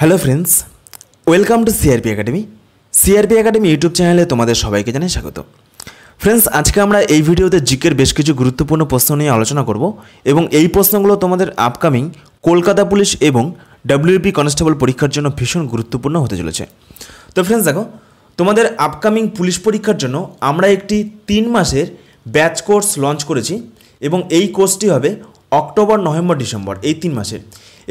hello friends welcome to CRP academy CRP academy YouTube চ্যানেলে তোমাদের সবাইকে জানাই স্বাগত ফ্রেন্ডস আজকে আমরা এই ভিডিওতে জিকের বেশ কিছু গুরুত্বপূর্ণ প্রশ্ন নিয়ে আলোচনা করব এবং এই প্রশ্নগুলো তোমাদের আপকামিং কলকাতা পুলিশ এবং ডাব্লিউপি কনস্টেবল পরীক্ষার জন্য ভীষণ গুরুত্বপূর্ণ হতে চলেছে তো ফ্রেন্ডস দেখো তোমাদের আপকামিং পুলিশ পরীক্ষার জন্য আমরা একটি তিন মাসের ব্যাচ কোর্স লঞ্চ করেছি এবং এই কোর্সটি হবে অক্টোবর নভেম্বর ডিসেম্বর এই তিন মাসের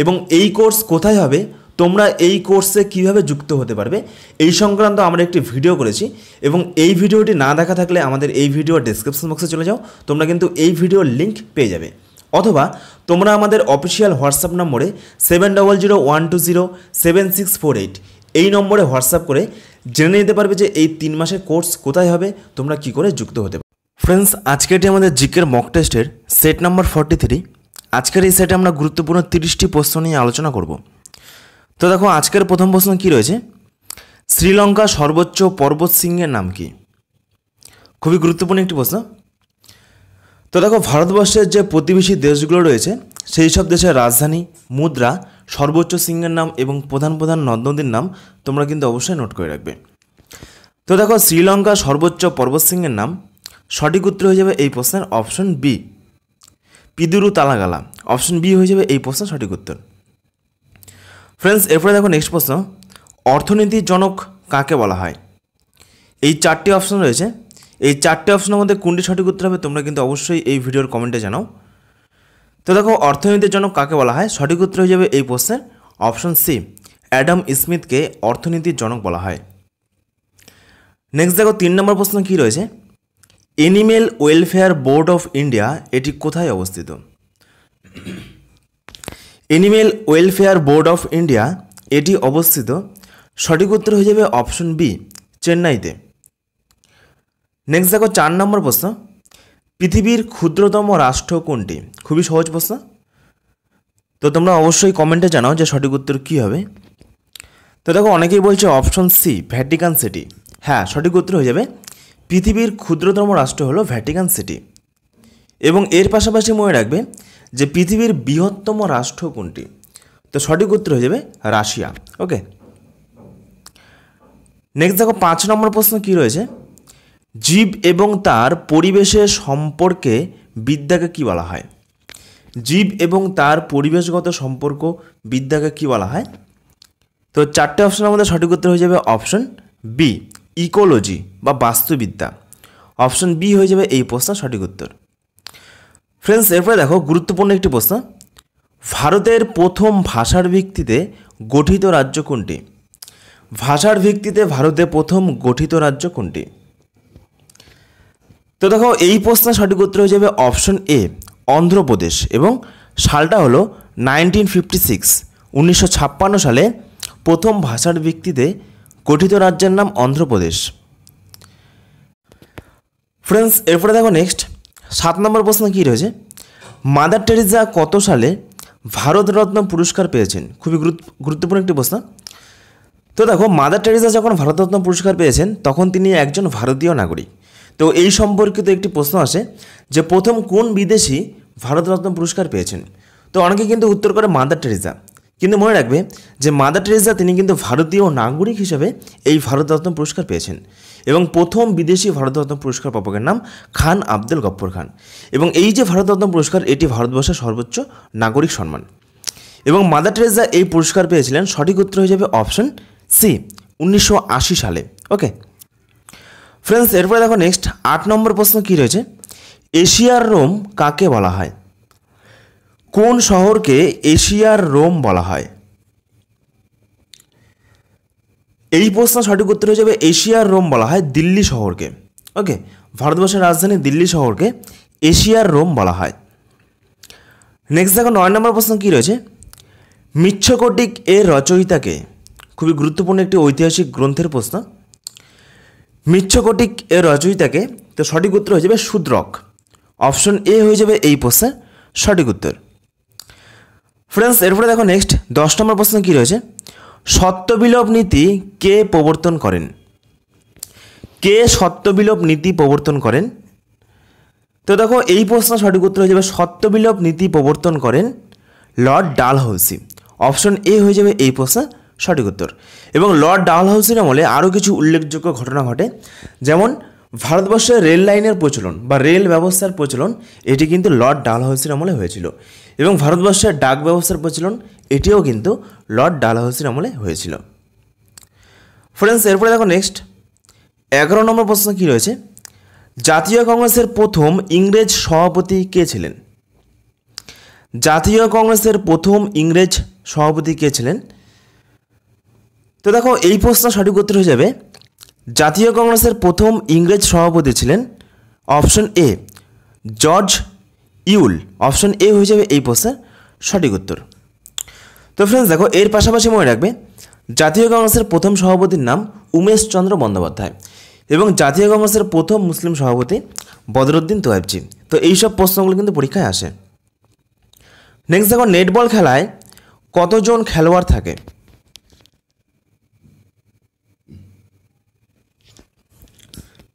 এবং এই কোর্স কোথায় হবে তোমরা এই কোর্সে কিভাবে যুক্ত হতে পারবে এই সংক্রান্ত আমরা একটি ভিডিও করেছি এবং এই ভিডিওটি না দেখা থাকলে আমাদের এই ভিডিও ডেসক্রিপশন বক্সে চলে যাও তোমরা কিন্তু এই ভিডিওর লিঙ্ক পেয়ে যাবে অথবা তোমরা আমাদের অফিসিয়াল হোয়াটসঅ্যাপ নম্বরে seven double zero one two zero seven six four eight এই নম্বরে হোয়াটসঅ্যাপ করে জেনে নিতে পারবে যে এই তিন মাসের কোর্স কোথায় হবে তোমরা কি করে যুক্ত হতে পারবে ফ্রেন্ডস আজকে এটি আমাদের জিকের মক টেস্টের সেট নম্বর ফর্টি থ্রি আজকের এই সেটে আমরা গুরুত্বপূর্ণ তিরিশটি প্রশ্ন নিয়ে আলোচনা করবো তো দেখো আজকের প্রথম প্রশ্ন কি রয়েছে শ্রীলঙ্কা সর্বোচ্চ পর্বত সিংহের নাম কি খুবই গুরুত্বপূর্ণ একটি প্রশ্ন তো দেখো ভারতবর্ষের যে প্রতিবেশী দেশগুলো রয়েছে সেই সব দেশের রাজধানী মুদ্রা সর্বোচ্চ সিংহের নাম এবং প্রধান প্রধান নদ নদীর নাম তোমরা কিন্তু অবশ্যই নোট করে রাখবে তো দেখো শ্রীলঙ্কা সর্বোচ্চ পর্বত সিংহের নাম সঠিক উত্তর হয়ে যাবে এই প্রশ্নের option B Pidurutalagala option B হয়ে যাবে এই প্রশ্নের সঠিক উত্তর ফ্রেন্ডস এরপরে দেখো নেক্সট প্রশ্ন অর্থনীতির জনক কাকে বলা হয় এই চারটি অপশন রয়েছে এই চারটি অপশনের মধ্যে কোনটি সঠিক উত্তর হবে তোমরা কিন্তু অবশ্যই এই ভিডিওর কমেন্টে জানাও তো দেখো অর্থনীতির জনক কাকে বলা হয় সঠিক উত্তর হয়ে যাবে এই প্রশ্নের অপশন সি অ্যাডাম স্মিথকে অর্থনীতির জনক বলা হয় নেক্সট দেখো তিন নম্বর প্রশ্ন কী রয়েছে animal welfare board of India এটি কোথায় অবস্থিত animal welfare board of India এটি অবস্থিত সঠিক উত্তর হয়ে যাবে অপশন বি চেন্নাইতে নেক্সট দেখো চার নম্বর প্রশ্ন পৃথিবীর ক্ষুদ্রতম রাষ্ট্র কোনটি খুবই সহজ প্রশ্ন তো তোমরা অবশ্যই কমেন্টে জানাও যে সঠিক উত্তর কী হবে তো দেখো অনেকেই বলছে অপশন সি ভ্যাটিকান সিটি হ্যাঁ সঠিক উত্তর হয়ে যাবে পৃথিবীর ক্ষুদ্রতম রাষ্ট্র হলো ভ্যাটিকান সিটি এবং এর পাশাপাশি মনে রাখবে যে পৃথিবীর বৃহত্তম রাষ্ট্র কোনটি তো সঠিক উত্তর হয়ে যাবে রাশিয়া ওকে নেক্সট দেখো পাঁচ নম্বর প্রশ্ন কি রয়েছে জীব এবং তার পরিবেশের সম্পর্কে বিদ্যাকে কি বলা হয় জীব এবং তার পরিবেশগত সম্পর্ক বিদ্যাকে কি বলা হয় তো চারটে অপশানের মধ্যে সঠিক উত্তর হয়ে যাবে অপশন বি ইকোলজি বা বাস্তুবিদ্যা অপশন বি হয়ে যাবে এই প্রশ্ন সঠিক উত্তর ফ্রেন্ডস এরপরে দেখো গুরুত্বপূর্ণ একটি প্রশ্ন ভারতের প্রথম ভাষার ভিত্তিতে গঠিত রাজ্য কোনটি ভাষার ভিত্তিতে ভারতে প্রথম গঠিত রাজ্য কোনটি তো দেখো এই প্রশ্নের সঠিক উত্তর হয়ে যাবে অপশন এ অন্ধ্রপ্রদেশ এবং সালটা হলো নাইনটিন ফিফটি সিক্স উনিশশো ছাপ্পান্ন সালে প্রথম ভাষার ভিত্তিতে গঠিত রাজ্যের নাম অন্ধ্রপ্রদেশ ফ্রেন্ডস এরপরে দেখো নেক্সট সাত নম্বর প্রশ্ন কী রয়েছে মাদার টেরিজা কত সালে ভারতরত্ন পুরস্কার পেয়েছেন খুবই গুরুত্বপূর্ণ একটি প্রশ্ন তো দেখো মাদার টেরিজা যখন ভারতরত্ন পুরস্কার পেয়েছেন তখন তিনি একজন ভারতীয় নাগরিক তো এই সম্পর্কিত একটি প্রশ্ন আসে যে প্রথম কোন বিদেশি ভারতরত্ন পুরস্কার পেয়েছেন তো অনেকে কিন্তু উত্তর করে মাদার টেরিজা কিন্তু মনে রাখবে যে মাদার টেরেজা তিনি কিন্তু ভারতীয় নাগরিক হিসেবে এই ভারতরত্ন পুরস্কার পেয়েছেন এবং প্রথম বিদেশি ভারতরত্ন পুরস্কার প্রাপকের নাম খান আব্দুল গপ্পর খান এবং এই যে ভারতরত্ন পুরস্কার এটি ভারতবর্ষের সর্বোচ্চ নাগরিক সম্মান এবং মাদার টেরেজা এই পুরস্কার পেয়েছিলেন সঠিক উত্তর হয়ে যাবে অপশন সি উনিশশো সালে ওকে ফ্রেন্ডস এরপরে দেখো নেক্সট আট নম্বর প্রশ্ন কি রয়েছে এশিয়ার রোম কাকে বলা হয় কোন শহরকে এশিয়ার রোম বলা হয় এই প্রশ্ন সঠিক উত্তর হয়ে যাবে এশিয়ার রোম বলা হয় দিল্লি শহরকে ওকে ভারতবর্ষের রাজধানী দিল্লি শহরকে এশিয়ার রোম বলা হয় নেক্সট দেখো নয় নম্বর প্রশ্ন কী রয়েছে মিচ্ছকটিক এর রচয়িতাকে খুবই গুরুত্বপূর্ণ একটি ঐতিহাসিক গ্রন্থের প্রশ্ন মিচ্ছকটিক এর রচয়িতাকে তো সঠিক উত্তর হয়ে যাবে শূদ্রক অপশন এ হয়ে যাবে এই প্রশ্নের সঠিক উত্তর ফ্রেন্ডস এরপরে দেখো নেক্সট দশ নম্বর প্রশ্ন কী রয়েছে সত্যবিলোপ নীতি কে প্রবর্তন করেন কে সত্যবিলোপ নীতি প্রবর্তন করেন তো দেখো এই প্রশ্ন সঠিক উত্তর হয়ে যাবে সত্যবিলোপ নীতি প্রবর্তন করেন লর্ড ডালহাউসি অপশন এ হয়ে যাবে এই প্রশ্ন সঠিক উত্তর এবং লর্ড ডালহাউসির আমলে আরও কিছু উল্লেখযোগ্য ঘটনা ঘটে যেমন ভারতবর্ষের রেল লাইনের প্রচলন বা রেল ব্যবস্থার প্রচলন এটি কিন্তু লর্ড ডালহাউসির আমলে হয়েছিল এবং ভারতবর্ষের ডাক ব্যবস্থার প্রচলন এটিও কিন্তু লর্ড ডালহাউসির আমলে হয়েছিল ফ্রেন্ডস এরপরে দেখো নেক্সট এগারো নম্বর প্রশ্ন কী রয়েছে জাতীয় কংগ্রেসের প্রথম ইংরেজ সভাপতি কে ছিলেন জাতীয় কংগ্রেসের প্রথম ইংরেজ সভাপতি কে ছিলেন তো দেখো এই প্রশ্ন সঠিক উত্তর হয়ে যাবে জাতীয় কংগ্রেসের প্রথম ইংরেজ সভাপতি ছিলেন option A George Yule option A হয়ে যাবে এই প্রশ্নের সঠিক উত্তর তো ফ্রেন্ডস দেখো এর পাশাপাশি মনে রাখবে জাতীয় কংগ্রেসের প্রথম সভাপতির নাম উমেশ চন্দ্র বন্দ্যোপাধ্যায় এবং জাতীয় কংগ্রেসের প্রথম মুসলিম সভাপতি বদরুদ্দিন তোয়াবজি তো এইসব প্রশ্নগুলো কিন্তু পরীক্ষায় আসে নেক্সট দেখো নেটবল খেলায় কতজন খেলোয়াড় থাকে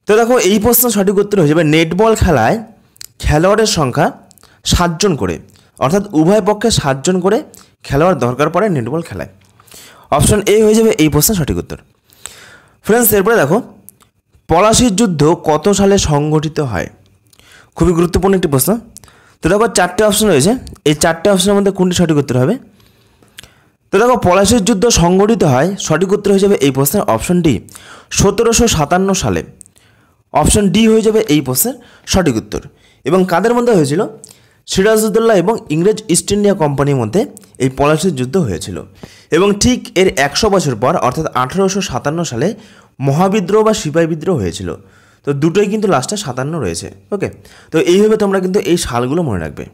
তো দেখো এই প্রশ্ন সঠিক উত্তর হয়ে যাবে নেটবল খেলায় খেলোয়াড়ের সংখ্যা সাতজন করে অর্থাৎ উভয় পক্ষে সাতজন করে খেলোয়াড় দরকার পড়ে নেটবল খেলায় অপশন এ হয়ে যাবে এই প্রশ্নের সঠিক উত্তর ফ্রেন্ডস এরপরে দেখো পলাশির যুদ্ধ কত সালে সংঘটিত হয় খুবই গুরুত্বপূর্ণ একটি প্রশ্ন তো দেখো চারটে অপশন রয়েছে এই চারটে অপশনের মধ্যে কোনটি সঠিক উত্তর হবে তো দেখো পলাশির যুদ্ধ সংঘটিত হয় সঠিক উত্তর হয়ে যাবে এই প্রশ্নের অপশন ডি সতেরোশো সাতান্ন সালে অপশন ডি হয়ে যাবে এই প্রশ্নের সঠিক উত্তর এবং কাদের মধ্যে হয়েছিল সিরাজউদ্দৌল্লা এবং ইংরেজ ইস্ট ইন্ডিয়া কোম্পানির মধ্যে এই পলাশির যুদ্ধ হয়েছিল এবং ঠিক এর একশো বছর পর অর্থাৎ আঠারোশো সাতান্ন সালে মহাবিদ্রোহ বা সিপাহী বিদ্রোহ হয়েছিল তো দুটোই কিন্তু লাস্টে সাতান্ন রয়েছে ওকে তো এইভাবে তোমরা কিন্তু এই সালগুলো মনে রাখবে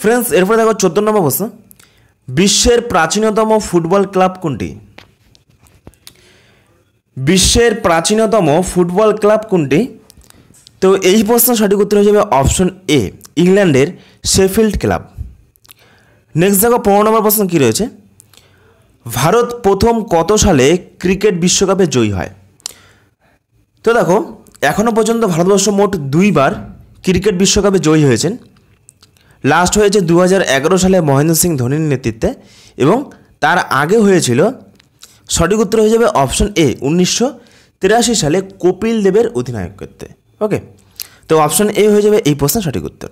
ফ্রেন্ডস এরপরে দেখো চোদ্দ নম্বর প্রশ্ন বিশ্বের প্রাচীনতম ফুটবল ক্লাব কোনটি বিশ্বের প্রাচীনতম ফুটবল ক্লাব কোনটি তো এই প্রশ্ন সঠিক উত্তর হয়ে যাবে অপশন এ ইংল্যান্ডের শেফিল্ড ক্লাব নেক্সট দেখো পনেরো নম্বর প্রশ্ন কী রয়েছে ভারত প্রথম কত সালে ক্রিকেট বিশ্বকাপে জয়ী হয় তো দেখো এখনও পর্যন্ত ভারতবর্ষ মোট দুইবার ক্রিকেট বিশ্বকাপে জয়ী হয়েছেন লাস্ট হয়েছে দু সালে মহেন্দ্র সিং ধোনির নেতৃত্বে এবং তার আগে হয়েছিল সঠিক উত্তর হয়ে যাবে অপশন এ উনিশশো সালে কপিল দেবের অধিনায়ক করতে ওকে তো অপশন এ হয়ে যাবে এই প্রশ্নের সঠিক উত্তর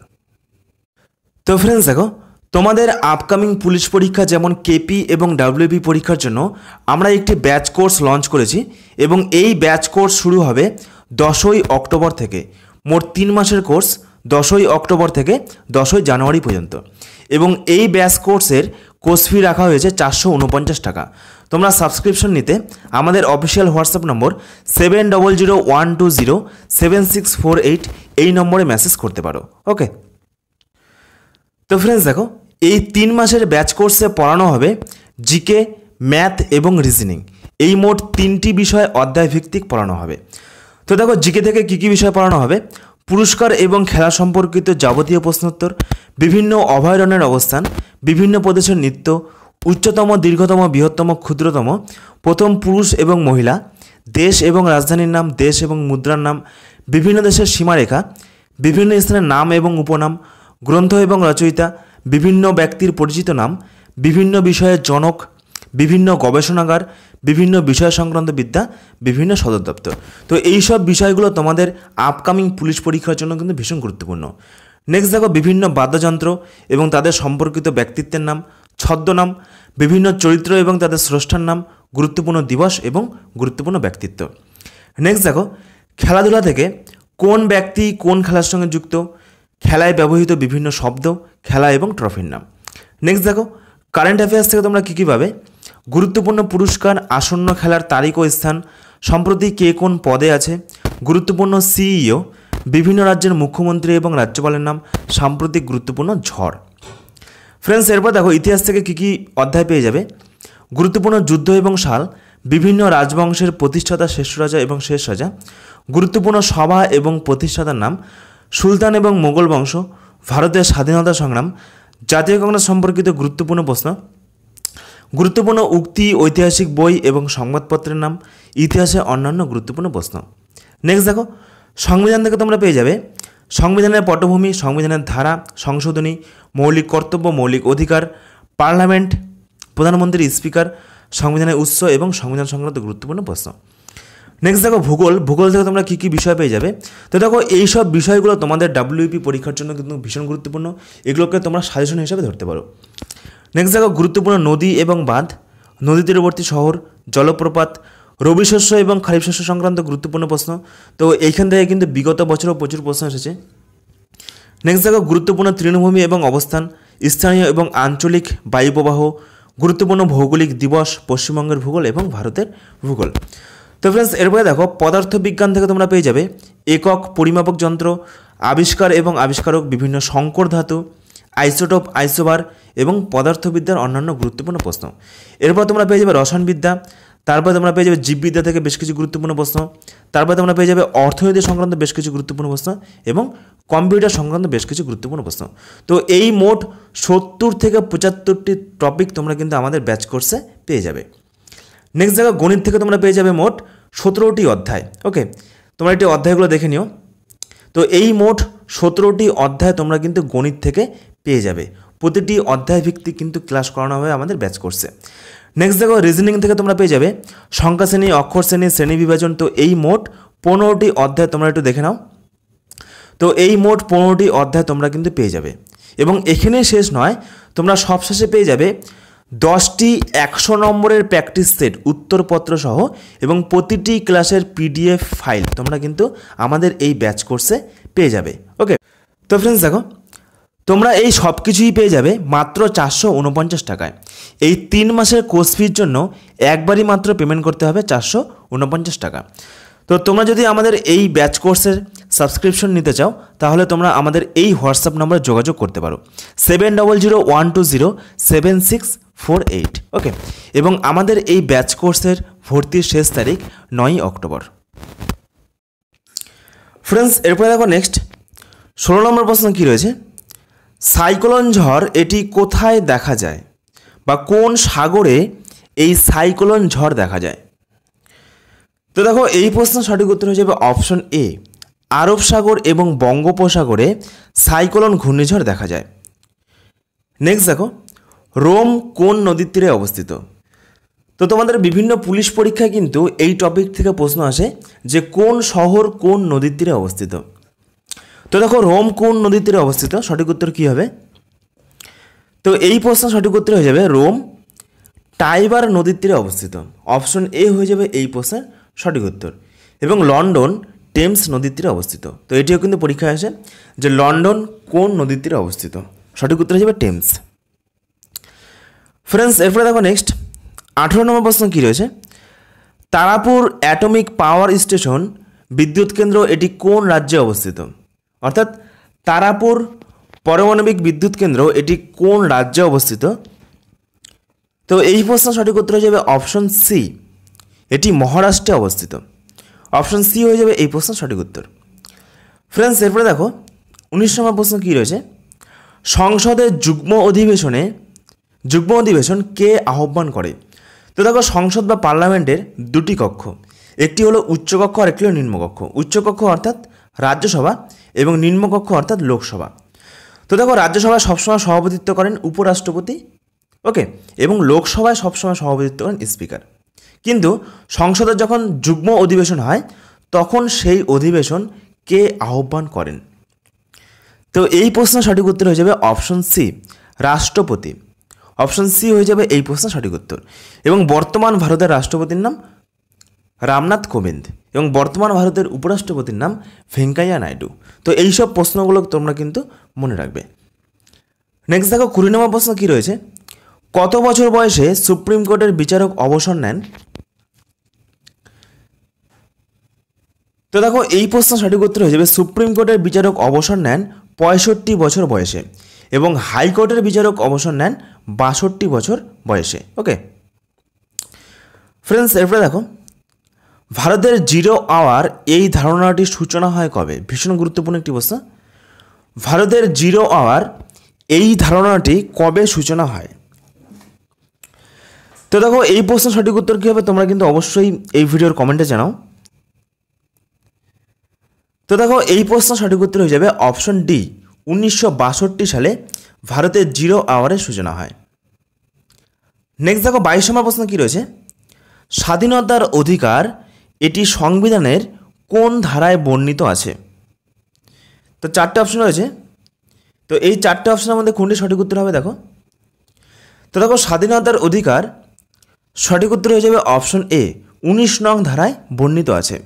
তো ফ্রেন্ডস দেখো তোমাদের আপকামিং পুলিশ পরীক্ষা যেমন কেপি এবং ডাব্লিউপি পরীক্ষার জন্য আমরা একটি ব্যাচ কোর্স লঞ্চ করেছি এবং এই ব্যাচ কোর্স শুরু হবে দশই অক্টোবর থেকে মোট তিন মাসের কোর্স দশই অক্টোবর থেকে দশই জানুয়ারি পর্যন্ত এবং এই ব্যাচ কোর্সের কোর্স ফি রাখা হয়েছে চারশো উনপঞ্চাশ টাকা তোমরা সাবস্ক্রিপশন নিতে আমাদের official WhatsApp number seven double zero one two zero seven six four eight এই নম্বরে মেসেজ করতে পারো ওকে তো ফ্রেন্ডস দেখো এই তিন মাসের ব্যাচ কোর্সে পড়ানো হবে জিকে ম্যাথ এবং রিজনিং এই মোট তিনটি বিষয় ভিত্তিক পড়ানো হবে তো দেখো জিকে থেকে কী কী বিষয় পড়ানো হবে পুরস্কার এবং খেলা সম্পর্কিত যাবতীয় প্রশ্নোত্তর বিভিন্ন অভয়ারণ্যের অবস্থান বিভিন্ন প্রদেশের নৃত্য উচ্চতম দীর্ঘতম বৃহত্তম ক্ষুদ্রতম প্রথম পুরুষ এবং মহিলা দেশ এবং রাজধানীর নাম দেশ এবং মুদ্রার নাম বিভিন্ন দেশের সীমারেখা বিভিন্ন স্থানের নাম এবং উপনাম গ্রন্থ এবং রচয়িতা বিভিন্ন ব্যক্তির পরিচিত নাম বিভিন্ন বিষয়ের জনক বিভিন্ন গবেষণাগার বিভিন্ন বিষয় সংক্রান্ত বিদ্যা বিভিন্ন সদর দপ্তর তো এই সব বিষয়গুলো তোমাদের আপকামিং পুলিশ পরীক্ষার জন্য কিন্তু ভীষণ গুরুত্বপূর্ণ নেক্সট দেখো বিভিন্ন বাদ্যযন্ত্র এবং তাদের সম্পর্কিত ব্যক্তিত্বের নাম ছদ্মনাম বিভিন্ন চরিত্র এবং তাদের স্রষ্টার নাম গুরুত্বপূর্ণ দিবস এবং গুরুত্বপূর্ণ ব্যক্তিত্ব নেক্সট দেখো খেলাধুলা থেকে কোন ব্যক্তি কোন খেলার সঙ্গে যুক্ত খেলায় ব্যবহৃত বিভিন্ন শব্দ খেলা এবং ট্রফির নাম নেক্সট দেখো কারেন্ট অ্যাফেয়ার্স থেকে তোমরা কী কী পাবে গুরুত্বপূর্ণ পুরস্কার আসন্ন খেলার তারিখ ও স্থান সম্প্রতি কে কোন পদে আছে গুরুত্বপূর্ণ সিইও e বিভিন্ন রাজ্যের মুখ্যমন্ত্রী এবং রাজ্যপালের নাম সাম্প্রতিক গুরুত্বপূর্ণ ঝড় ফ্রেন্ডস এরপর দেখো ইতিহাস থেকে কী কী অধ্যায় পেয়ে যাবে গুরুত্বপূর্ণ যুদ্ধ এবং সাল বিভিন্ন রাজবংশের প্রতিষ্ঠাতা শেষ রাজা এবং শেষ রাজা গুরুত্বপূর্ণ সভা এবং প্রতিষ্ঠাতার নাম সুলতান এবং মোগল বংশ ভারতের স্বাধীনতা সংগ্রাম জাতীয় কংগ্রেস সম্পর্কিত গুরুত্বপূর্ণ প্রশ্ন গুরুত্বপূর্ণ উক্তি ঐতিহাসিক বই এবং সংবাদপত্রের নাম ইতিহাসে অন্যান্য গুরুত্বপূর্ণ প্রশ্ন নেক্সট দেখো সংবিধান থেকে তোমরা পেয়ে যাবে সংবিধানের পটভূমি সংবিধানের ধারা সংশোধনী মৌলিক কর্তব্য মৌলিক অধিকার পার্লামেন্ট প্রধানমন্ত্রী স্পিকার সংবিধানের উৎস এবং সংবিধান সংক্রান্ত গুরুত্বপূর্ণ প্রশ্ন নেক্সট দেখো ভূগোল ভূগোল থেকে তোমরা কী কী বিষয় পেয়ে যাবে তো দেখো এইসব বিষয়গুলো তোমাদের ডাব্লিউপি e পরীক্ষার জন্য কিন্তু ভীষণ গুরুত্বপূর্ণ এগুলোকে তোমরা সাজেশন হিসেবে ধরতে পারো নেক্সট দেখো গুরুত্বপূর্ণ নদী এবং বাঁধ নদী তীরবর্তী শহর জলপ্রপাত রবি শস্য এবং খারিফ শস্য সংক্রান্ত গুরুত্বপূর্ণ প্রশ্ন তো এইখান থেকে কিন্তু বিগত বছরও প্রচুর প্রশ্ন এসেছে নেক্সট দেখো গুরুত্বপূর্ণ তৃণভূমি এবং অবস্থান স্থানীয় এবং আঞ্চলিক বায়ুপ্রবাহ গুরুত্বপূর্ণ ভৌগোলিক দিবস পশ্চিমবঙ্গের ভূগোল এবং ভারতের ভূগোল তো ফ্রেন্ডস এরপরে দেখো পদার্থবিজ্ঞান থেকে তোমরা পেয়ে যাবে একক পরিমাপক যন্ত্র আবিষ্কার এবং আবিষ্কারক বিভিন্ন সংকর ধাতু আইসোটোপ আইসোবার এবং পদার্থবিদ্যার অন্যান্য গুরুত্বপূর্ণ প্রশ্ন এরপর তোমরা পেয়ে যাবে রসায়নবিদ্যা তারপর তোমরা পেয়ে যাবে জীববিদ্যা থেকে বেশ কিছু গুরুত্বপূর্ণ প্রশ্ন তারপর তোমরা পেয়ে যাবে অর্থনীতি সংক্রান্ত বেশ কিছু গুরুত্বপূর্ণ প্রশ্ন এবং কম্পিউটার সংক্রান্ত বেশ কিছু গুরুত্বপূর্ণ প্রশ্ন তো এই মোট সত্তর থেকে পঁচাত্তরটি টপিক তোমরা কিন্তু আমাদের ব্যাচ কোর্সে পেয়ে যাবে নেক্সট জায়গা গণিত থেকে তোমরা পেয়ে যাবে মোট সতেরোটি অধ্যায় ওকে তোমরা একটি অধ্যায়গুলো দেখে নিও তো এই মোট সতেরোটি অধ্যায় তোমরা কিন্তু গণিত থেকে পেয়ে যাবে প্রতিটি অধ্যায় ভিত্তিক কিন্তু ক্লাস করানো হবে আমাদের ব্যাচ কোর্সে নেক্সট দেখো রিজনিং থেকে তোমরা পেয়ে যাবে সংখ্যা শ্রেণী অক্ষর শ্রেণী শ্রেণী বিভাজন তো এই মোট পনেরোটি অধ্যায় তোমরা একটু দেখে নাও তো এই মোট পনেরোটি অধ্যায় তোমরা কিন্তু পেয়ে যাবে এবং এখানে শেষ নয় তোমরা সবশেষে পেয়ে যাবে দশটি একশো নম্বরের প্র্যাকটিস সেট উত্তরপত্র সহ এবং প্রতিটি ক্লাসের পিডিএফ ফাইল তোমরা কিন্তু আমাদের এই ব্যাচ কোর্সে পেয়ে যাবে ওকে তো ফ্রেন্ডস দেখো তোমরা এই সব কিছুই পেয়ে যাবে মাত্র চারশো উনপঞ্চাশ টাকায় এই তিন মাসের কোর্স ফির জন্য একবারই মাত্র পেমেন্ট করতে হবে চারশো উনপঞ্চাশ টাকা তো তোমরা যদি আমাদের এই ব্যাচ কোর্সের সাবস্ক্রিপশন নিতে চাও তাহলে তোমরা আমাদের এই হোয়াটসঅ্যাপ নম্বরে যোগাযোগ করতে পারো seven double zero one two zero seven six four eight okay এবং আমাদের এই ব্যাচ কোর্সের ভর্তির শেষ তারিখ নয়ই অক্টোবর ফ্রেন্ডস এরপরে দেখো নেক্সট ষোলো নম্বর প্রশ্ন কী রয়েছে সাইক্লোন ঝড় এটি কোথায় দেখা যায় বা কোন সাগরে এই সাইক্লোন ঝড় দেখা যায় তো দেখো এই প্রশ্ন সঠিক উত্তর হয়ে যাবে অপশন এ আরব সাগর এবং বঙ্গোপসাগরে সাইক্লোন ঘূর্ণিঝড় দেখা যায় নেক্সট দেখো রোম কোন নদীর তীরে অবস্থিত তো তোমাদের বিভিন্ন পুলিশ পরীক্ষায় কিন্তু এই টপিক থেকে প্রশ্ন আসে যে কোন শহর কোন নদীর তীরে অবস্থিত তো দেখো রোম কোন নদীর তীরে অবস্থিত সঠিক উত্তর কী হবে তো এই প্রশ্ন সঠিক উত্তর হয়ে যাবে রোম টাইবার নদীর তীরে অবস্থিত অপশন এ হয়ে যাবে এই প্রশ্নের সঠিক উত্তর এবং লন্ডন টেমস নদীর তীরে অবস্থিত তো এটিও কিন্তু পরীক্ষা আসে যে লন্ডন কোন নদীর তীরে অবস্থিত সঠিক উত্তর যাবে টেমস ফ্রেন্ডস এরপরে দেখো নেক্সট আঠেরো নম্বর প্রশ্ন কী রয়েছে তারাপুর অ্যাটমিক পাওয়ার স্টেশন বিদ্যুৎ কেন্দ্র এটি কোন রাজ্যে অবস্থিত অর্থাৎ তারাপুর পারমাণবিক বিদ্যুৎ কেন্দ্র এটি কোন রাজ্যে অবস্থিত তো এই প্রশ্ন সঠিক উত্তর হয়ে যাবে অপশন সি এটি মহারাষ্ট্রে অবস্থিত অপশন সি হয়ে যাবে এই প্রশ্ন সঠিক উত্তর ফ্রেন্ডস এরপরে দেখো উনিশ নম্বর প্রশ্ন কী রয়েছে সংসদের যুগ্ম অধিবেশনে যুগ্ম অধিবেশন কে আহ্বান করে তো দেখো সংসদ বা পার্লামেন্টের দুটি কক্ষ একটি হলো উচ্চকক্ষ আর একটি হলো নিম্নকক্ষ উচ্চকক্ষ অর্থাৎ রাজ্যসভা এবং নিম্নকক্ষ অর্থাৎ লোকসভা তো দেখো রাজ্যসভায় সবসময় সভাপতিত্ব করেন উপরাষ্ট্রপতি ওকে এবং লোকসভায় সবসময় সভাপতিত্ব করেন স্পিকার কিন্তু সংসদের যখন যুগ্ম অধিবেশন হয় তখন সেই অধিবেশন কে আহ্বান করেন তো এই প্রশ্ন সঠিক উত্তর হয়ে যাবে অপশন সি রাষ্ট্রপতি অপশন সি হয়ে যাবে এই প্রশ্নের সঠিক উত্তর এবং বর্তমান ভারতের রাষ্ট্রপতির নাম রামনাথ কোবিন্দ এবং বর্তমান ভারতের উপরাষ্ট্রপতির নাম ভেঙ্কাইয়া নাইডু তো এইসব প্রশ্নগুলো তোমরা কিন্তু মনে রাখবে নেক্সট দেখো কুড়ি নম্বর প্রশ্ন কী রয়েছে কত বছর বয়সে সুপ্রিম কোর্টের বিচারক অবসর নেন তো দেখো এই প্রশ্ন সঠিক উত্তর হয়ে যাবে সুপ্রিম কোর্টের বিচারক অবসর নেন পঁয়ষট্টি বছর বয়সে এবং হাইকোর্টের বিচারক অবসর নেন বাষট্টি বছর বয়সে ওকে ফ্রেন্ডস এরপরে দেখো ভারতের জিরো আওয়ার এই ধারণাটির সূচনা হয় কবে ভীষণ গুরুত্বপূর্ণ একটি প্রশ্ন ভারতের জিরো আওয়ার এই ধারণাটি কবে সূচনা হয় তো দেখো এই প্রশ্ন সঠিক উত্তর কী হবে তোমরা কিন্তু অবশ্যই এই ভিডিওর কমেন্টে জানাও তো দেখো এই প্রশ্ন সঠিক উত্তর হয়ে যাবে অপশন ডি উনিশশো সালে ভারতের জিরো আওয়ারের সূচনা হয় নেক্সট দেখো বাইশ নম্বর প্রশ্ন কী রয়েছে স্বাধীনতার অধিকার এটি সংবিধানের কোন ধারায় বর্ণিত আছে তো চারটে অপশন রয়েছে তো এই চারটে অপশনের মধ্যে কোনটি সঠিক উত্তর হবে দেখো তো দেখো স্বাধীনতার অধিকার সঠিক উত্তর হয়ে যাবে অপশন এ উনিশ নং ধারায় বর্ণিত আছে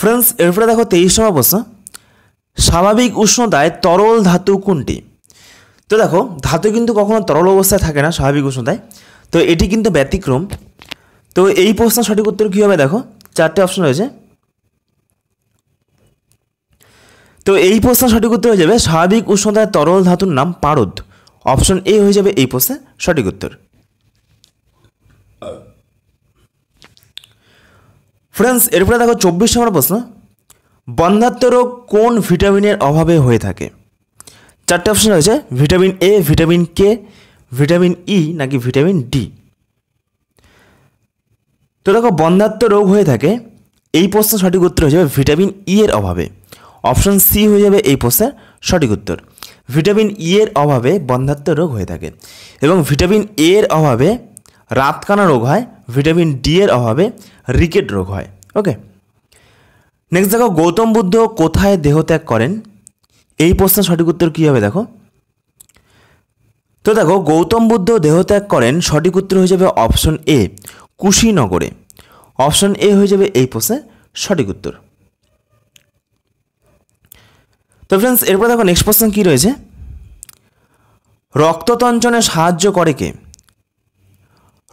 ফ্রেন্ডস এরপরে দেখো তেইশ নম্বর প্রশ্ন স্বাভাবিক উষ্ণতায় তরল ধাতু কোনটি তো দেখো ধাতু কিন্তু কখনো তরল অবস্থায় থাকে না স্বাভাবিক উষ্ণতায় তো এটি কিন্তু ব্যতিক্রম তো এই প্রশ্ন সঠিক উত্তর কী হবে দেখো চারটে অপশন রয়েছে তো এই প্রশ্ন সঠিক উত্তর হয়ে যাবে স্বাভাবিক উষ্ণতায় তরল ধাতুর নাম পারদ অপশন এ হয়ে যাবে এই প্রশ্নের সঠিক উত্তর ফ্রেন্ডস এরপরে দেখো চব্বিশ নম্বর প্রশ্ন বন্ধাত্ম রোগ কোন ভিটামিনের অভাবে হয়ে থাকে চারটে অপশন রয়েছে vitamin A vitamin K vitamin E e নাকি ভিটামিন ডি তো দেখো বন্ধাত্ম রোগ হয়ে থাকে এই প্রশ্ন সঠিক উত্তর হয়ে যাবে ভিটামিন ই e এর অভাবে অপশন সি হয়ে যাবে এই প্রশ্নের সঠিক উত্তর ভিটামিন ই e এর অভাবে বন্ধাত্ম রোগ হয়ে থাকে এবং ভিটামিন এ এর অভাবে রাতকানা রোগ হয় ভিটামিন ডি এর অভাবে রিকেট রোগ হয় ওকে নেক্সট দেখো গৌতম বুদ্ধ কোথায় দেহত্যাগ করেন এই প্রশ্নের সঠিক উত্তর কী হবে দেখো তো দেখো গৌতম বুদ্ধ দেহত্যাগ করেন সঠিক উত্তর হয়ে যাবে অপশন এ কুশীনগরে অপশন এ হয়ে যাবে এই প্রশ্নের সঠিক উত্তর তো ফ্রেন্ডস এরপর দেখো নেক্সট প্রশ্ন কী রয়েছে রক্ততঞ্চনে সাহায্য করে কে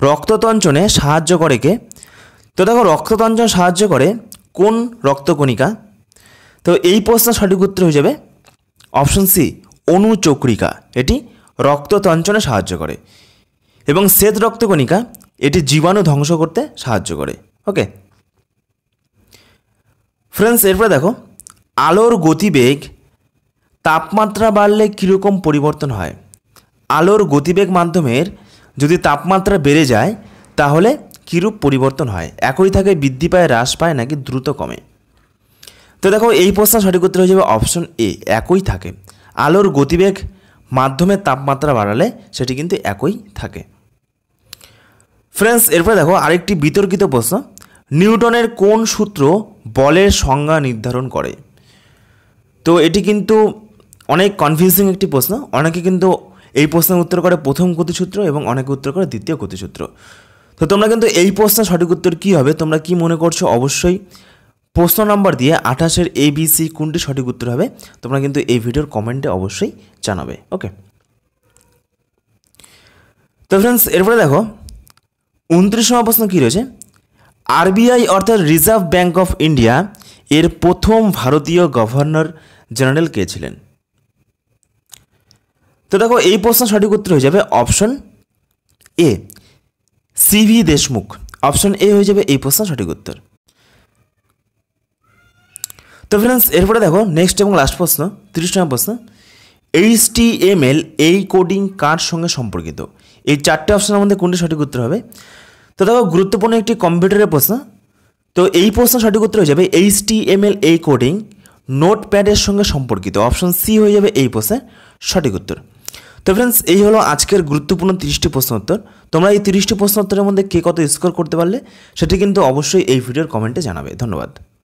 রক্ততঞ্চনে সাহায্য করে কে তো দেখো রক্ততঞ্চন সাহায্য করে কোন রক্তকণিকা তো এই প্রশ্নের সঠিক উত্তর হয়ে যাবে অপশন সি অনুচক্রিকা এটি রক্ত তঞ্চনে সাহায্য করে এবং শ্বেত রক্তকণিকা এটি জীবাণু ধ্বংস করতে সাহায্য করে ওকে ফ্রেন্ডস এরপরে দেখো আলোর গতিবেগ তাপমাত্রা বাড়লে কীরকম পরিবর্তন হয় আলোর গতিবেগ মাধ্যমের যদি তাপমাত্রা বেড়ে যায় তাহলে কীরূপ পরিবর্তন হয় একই থাকে বৃদ্ধি পায় হ্রাস পায় নাকি দ্রুত কমে তো দেখো এই প্রশ্ন সঠিক উত্তর হয়ে যাবে অপশন এ একই থাকে আলোর গতিবেগ মাধ্যমের তাপমাত্রা বাড়ালে সেটি কিন্তু একই থাকে ফ্রেন্ডস এরপরে দেখো আরেকটি বিতর্কিত প্রশ্ন নিউটনের কোন সূত্র বলের সংজ্ঞা নির্ধারণ করে তো এটি কিন্তু অনেক কনফিউজিং একটি প্রশ্ন অনেকে কিন্তু এই প্রশ্নের উত্তর করে প্রথম গতিসূত্র এবং অনেকে উত্তর করে দ্বিতীয় গতিসূত্র তো তোমরা কিন্তু এই প্রশ্নের সঠিক উত্তর কী হবে তোমরা কি মনে করছো অবশ্যই প্রশ্ন নম্বর দিয়ে আঠাশের এ বি সি কোনটি সঠিক উত্তর হবে তোমরা কিন্তু এই ভিডিওর কমেন্টে অবশ্যই জানাবে ওকে তো ফ্রেন্ডস এরপরে দেখো উনত্রিশ নম্বর প্রশ্ন কী রয়েছে আরবিআই অর্থাৎ রিজার্ভ ব্যাঙ্ক অফ ইন্ডিয়া এর প্রথম ভারতীয় গভর্নর জেনারেল কে ছিলেন তো দেখো এই প্রশ্ন সঠিক উত্তর হয়ে যাবে option A C V Deshmukh option A হয়ে যাবে এই প্রশ্ন সঠিক উত্তর তো ফ্রেন্ডস এরপরে দেখো নেক্সট এবং লাস্ট প্রশ্ন তিরিশ নম্বর প্রশ্ন এইচ টি এম এল এই কোডিং কার সঙ্গে সম্পর্কিত এই চারটে অপশনের মধ্যে কোনটি সঠিক উত্তর হবে তো দেখো গুরুত্বপূর্ণ একটি কম্পিউটারের প্রশ্ন তো এই প্রশ্ন সঠিক উত্তর হয়ে যাবে এম এল এই কোডিং নোট প্যাডের সঙ্গে সম্পর্কিত অপশন সি হয়ে যাবে এই প্রশ্নের সঠিক উত্তর তো ফ্রেন্ডস এই হলো আজকের গুরুত্বপূর্ণ তিরিশটি প্রশ্ন উত্তর তোমরা এই তিরিশটি প্রশ্ন উত্তরের মধ্যে কে কত স্কোর করতে পারলে সেটি কিন্তু অবশ্যই এই ভিডিওর কমেন্টে জানাবে ধন্যবাদ